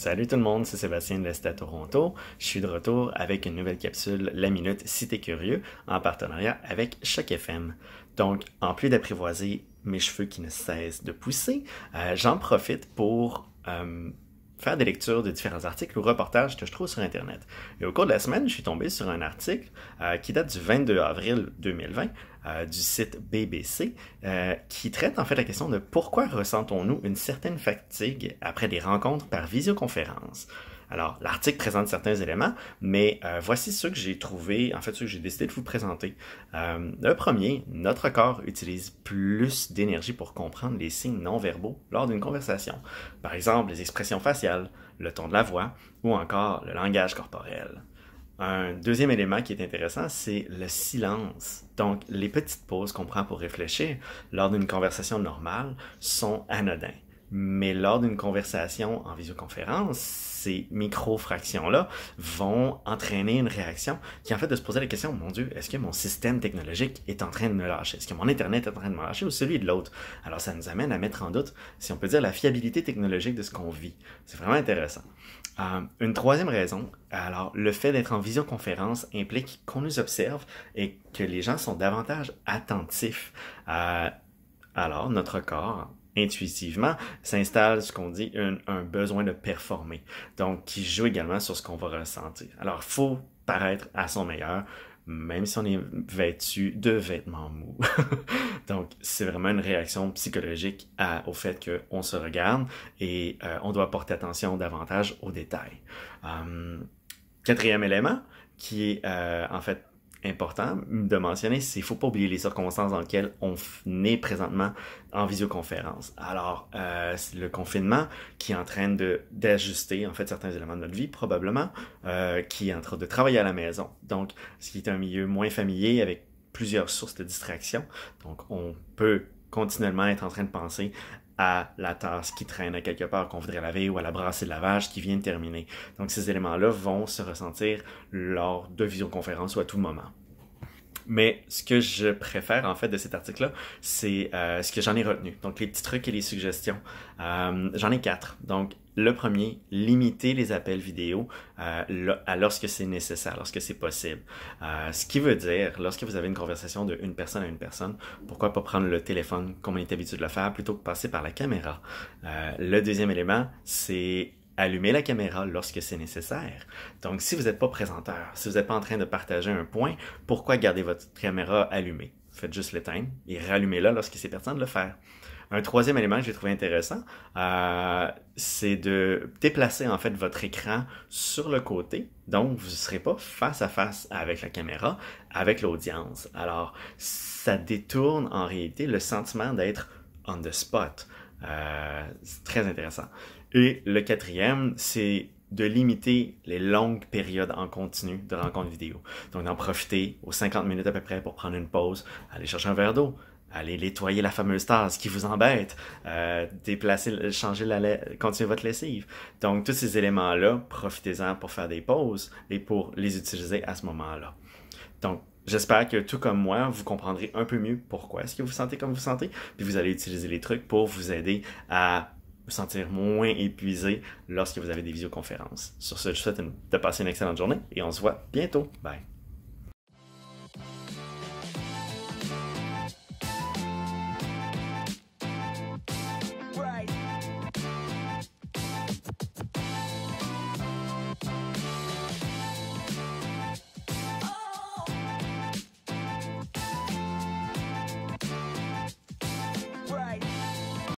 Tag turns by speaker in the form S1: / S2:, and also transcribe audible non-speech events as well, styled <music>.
S1: Salut tout le monde, c'est Sébastien de l'Est à Toronto. Je suis de retour avec une nouvelle capsule La Minute si t'es curieux en partenariat avec Choc FM. Donc, en plus d'apprivoiser mes cheveux qui ne cessent de pousser, euh, j'en profite pour euh, faire des lectures de différents articles ou reportages que je trouve sur Internet. Et au cours de la semaine, je suis tombé sur un article euh, qui date du 22 avril 2020 euh, du site BBC euh, qui traite en fait la question de pourquoi ressentons-nous une certaine fatigue après des rencontres par visioconférence. Alors, l'article présente certains éléments, mais euh, voici ceux que j'ai trouvés, en fait ceux que j'ai décidé de vous présenter. Euh, le premier, notre corps utilise plus d'énergie pour comprendre les signes non-verbaux lors d'une conversation. Par exemple, les expressions faciales, le ton de la voix ou encore le langage corporel. Un deuxième élément qui est intéressant, c'est le silence. Donc, les petites pauses qu'on prend pour réfléchir lors d'une conversation normale sont anodins, Mais lors d'une conversation en visioconférence, ces micro-fractions-là vont entraîner une réaction qui, en fait, de se poser la question, mon Dieu, est-ce que mon système technologique est en train de me lâcher? Est-ce que mon Internet est en train de me lâcher ou celui de l'autre? Alors, ça nous amène à mettre en doute, si on peut dire, la fiabilité technologique de ce qu'on vit. C'est vraiment intéressant. Euh, une troisième raison, alors le fait d'être en visioconférence implique qu'on nous observe et que les gens sont davantage attentifs. À... alors notre corps intuitivement, s'installe ce qu'on dit un, besoin de performer, donc qui joue également sur ce qu'on va ressentir. Alors, faut paraître à son meilleur, même si on est vêtu de vêtements mous. <laughs> donc, c'est vraiment une réaction psychologique à, au fait qu'on se regarde et euh, on doit porter attention davantage aux détails. Hum, quatrième élément, qui est euh, en fait important de mentionner, c'est qu'il ne faut pas oublier les circonstances dans lesquelles on est présentement en visioconférence. Alors, euh, le confinement qui est en train d'ajuster en fait certains éléments de notre vie, probablement, euh, qui est en train de travailler à la maison. Donc, ce qui est un milieu moins familier avec plusieurs sources de distraction. Donc, on peut continuellement être en train de penser à la tasse qui traîne à quelque part qu'on voudrait laver ou à la brassée de lavage qui vient de terminer. Donc ces éléments-là vont se ressentir lors de visioconférences ou à tout moment. Mais ce que je préfère en fait de cet article-là, c'est euh, ce que j'en ai retenu. Donc les petits trucs et les suggestions. Euh, j'en ai quatre. Donc le premier, limiter les appels vidéo euh, lorsque c'est nécessaire, lorsque c'est possible. ce qui veut dire, lorsque vous avez une conversation de une personne à une personne, pourquoi pas prendre le téléphone comme on est habitué de le faire plutôt que passer par la caméra. le deuxième élément, c'est Allumez la caméra lorsque c'est nécessaire. Donc, si vous n'êtes pas présenteur, si vous n'êtes pas en train de partager un point, pourquoi garder votre caméra allumée? Faites juste l'éteindre et rallumez-la lorsque c'est pertinent de le faire. Un troisième élément que j'ai trouvé intéressant, euh, c'est de déplacer en fait votre écran sur le côté. Donc, vous ne serez pas face à face avec la caméra, avec l'audience. Alors, ça détourne en réalité le sentiment d'être on the spot. Euh, c'est très intéressant. Et le quatrième, c'est de limiter les longues périodes en continu de rencontre vidéo. Donc d'en profiter aux 50 minutes à peu près pour prendre une pause, aller chercher un verre d'eau, aller nettoyer la fameuse tasse qui vous embête, euh, déplacer, changer la, la continuer votre lessive. Donc tous ces éléments-là, profitez-en pour faire des pauses et pour les utiliser à ce moment-là. Donc J'espère que tout comme moi, vous comprendrez un peu mieux pourquoi est-ce que vous sentez comme vous sentez, puis vous allez utiliser les trucs pour vous aider à vous sentir moins épuisé lorsque vous avez des visioconférences. Sur ce, je vous souhaite de passer une excellente journée et on se voit bientôt. Bye.